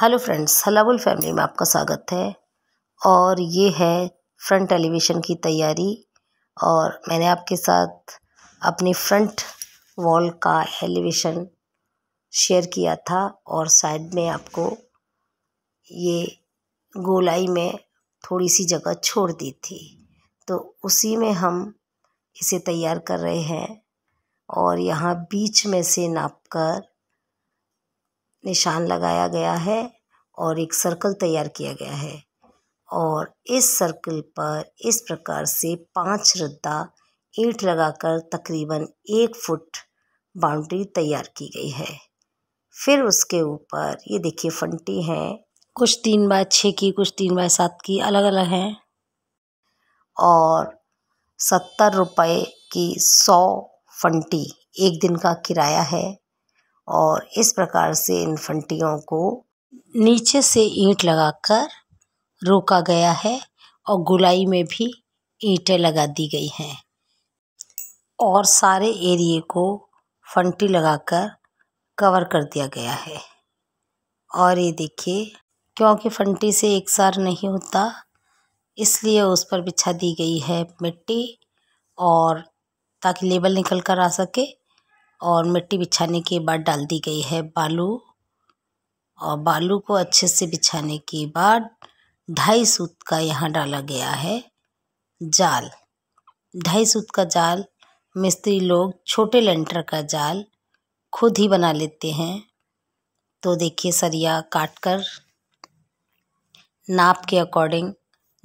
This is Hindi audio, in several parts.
हेलो फ्रेंड्स हलाबुल फैमिली में आपका स्वागत है और ये है फ्रंट एलिवेशन की तैयारी और मैंने आपके साथ अपनी फ्रंट वॉल का एलिवेशन शेयर किया था और साइड में आपको ये गोलाई में थोड़ी सी जगह छोड़ दी थी तो उसी में हम इसे तैयार कर रहे हैं और यहाँ बीच में से नाप कर निशान लगाया गया है और एक सर्कल तैयार किया गया है और इस सर्कल पर इस प्रकार से पांच रद्दा ईंट लगाकर तकरीबन एक फुट बाउंड्री तैयार की गई है फिर उसके ऊपर ये देखिए फंटी हैं कुछ तीन बाय छः की कुछ तीन बाय सात की अलग अलग हैं और सत्तर रुपए की सौ फंटी एक दिन का किराया है और इस प्रकार से इन फंटियों को नीचे से ईंट लगाकर रोका गया है और गुलाई में भी ईंटें लगा दी गई हैं और सारे एरिए को फंटी लगाकर कवर कर दिया गया है और ये देखिए क्योंकि फंटी से एक सार नहीं होता इसलिए उस पर बिछा दी गई है मिट्टी और ताकि लेबल निकल कर आ सके और मिट्टी बिछाने के बाद डाल दी गई है बालू और बालू को अच्छे से बिछाने के बाद ढाई सूत का यहाँ डाला गया है जाल ढाई सूत का जाल मिस्त्री लोग छोटे लेंटर का जाल खुद ही बना लेते हैं तो देखिए सरिया काट कर नाप के अकॉर्डिंग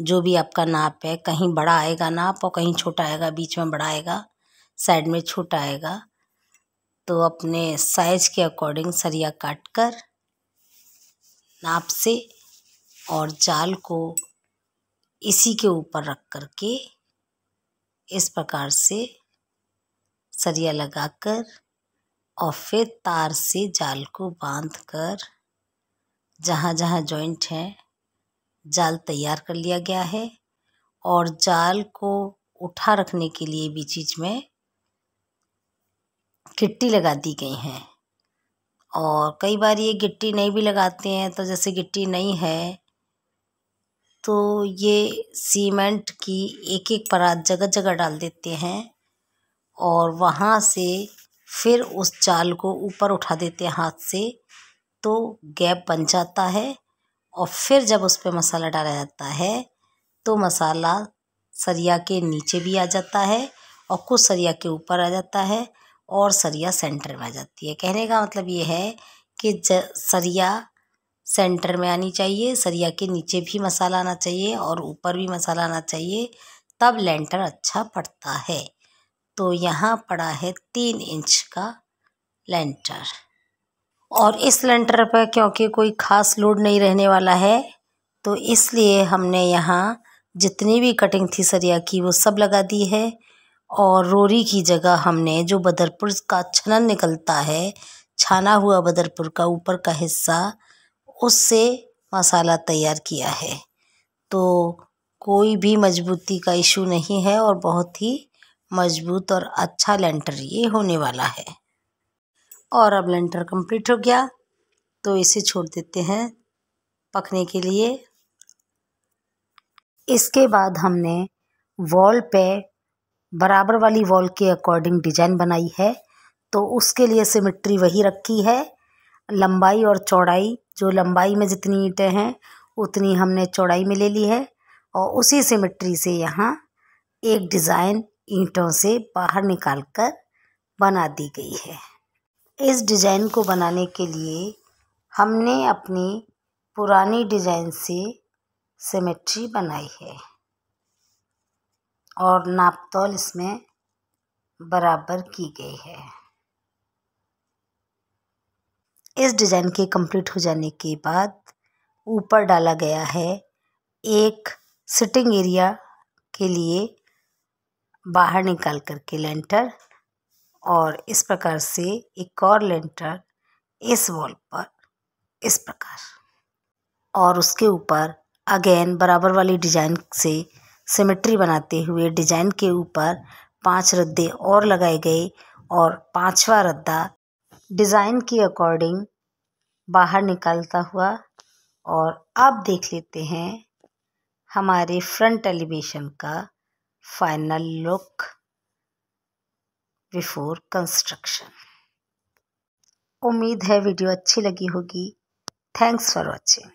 जो भी आपका नाप है कहीं बड़ा आएगा नाप और कहीं छोटा आएगा बीच में बड़ा आएगा साइड में छोटा आएगा तो अपने साइज के अकॉर्डिंग सरिया काट कर नाप से और जाल को इसी के ऊपर रख कर के इस प्रकार से सरिया लगाकर और फिर तार से जाल को बांध कर जहाँ जहाँ जॉइंट है जाल तैयार कर लिया गया है और जाल को उठा रखने के लिए भी बीच में गिट्टी लगा दी गई हैं और कई बार ये गिट्टी नहीं भी लगाते हैं तो जैसे गिट्टी नहीं है तो ये सीमेंट की एक एक परात जगह जगह डाल देते हैं और वहाँ से फिर उस जाल को ऊपर उठा देते हैं हाथ से तो गैप बन जाता है और फिर जब उस पर मसाला डाला जाता है तो मसाला सरिया के नीचे भी आ जाता है और कुछ सरिया के ऊपर आ जाता है और सरिया सेंटर में आ जाती है कहने का मतलब ये है कि ज सरिया सेंटर में आनी चाहिए सरिया के नीचे भी मसाला आना चाहिए और ऊपर भी मसाला आना चाहिए तब लेंटर अच्छा पड़ता है तो यहाँ पड़ा है तीन इंच का लेंटर और इस लेंटर पर क्योंकि कोई ख़ास लोड नहीं रहने वाला है तो इसलिए हमने यहाँ जितनी भी कटिंग थी सरिया की वो सब लगा दी है और रोरी की जगह हमने जो बदरपुर का छनन निकलता है छाना हुआ बदरपुर का ऊपर का हिस्सा उससे मसाला तैयार किया है तो कोई भी मजबूती का इशू नहीं है और बहुत ही मजबूत और अच्छा लेंटर ये होने वाला है और अब लेंटर कंप्लीट हो गया तो इसे छोड़ देते हैं पकने के लिए इसके बाद हमने वॉल पे बराबर वाली वॉल के अकॉर्डिंग डिजाइन बनाई है तो उसके लिए सिमेट्री वही रखी है लंबाई और चौड़ाई जो लंबाई में जितनी ईंटें हैं उतनी हमने चौड़ाई में ले ली है और उसी सिमेट्री से यहाँ एक डिज़ाइन ईंटों से बाहर निकाल कर बना दी गई है इस डिज़ाइन को बनाने के लिए हमने अपनी पुरानी डिज़ाइन से सिमेट्री बनाई है और नापतौल इसमें बराबर की गई है इस डिज़ाइन के कंप्लीट हो जाने के बाद ऊपर डाला गया है एक सिटिंग एरिया के लिए बाहर निकाल कर के लेंटर और इस प्रकार से एक और लेंटर इस वॉल पर इस प्रकार और उसके ऊपर अगेन बराबर वाली डिजाइन से सिमेट्री बनाते हुए डिजाइन के ऊपर पांच रद्दे और लगाए गए और पांचवा रद्दा डिजाइन के अकॉर्डिंग बाहर निकालता हुआ और अब देख लेते हैं हमारे फ्रंट एलिवेशन का फाइनल लुक बिफोर कंस्ट्रक्शन उम्मीद है वीडियो अच्छी लगी होगी थैंक्स फॉर वॉचिंग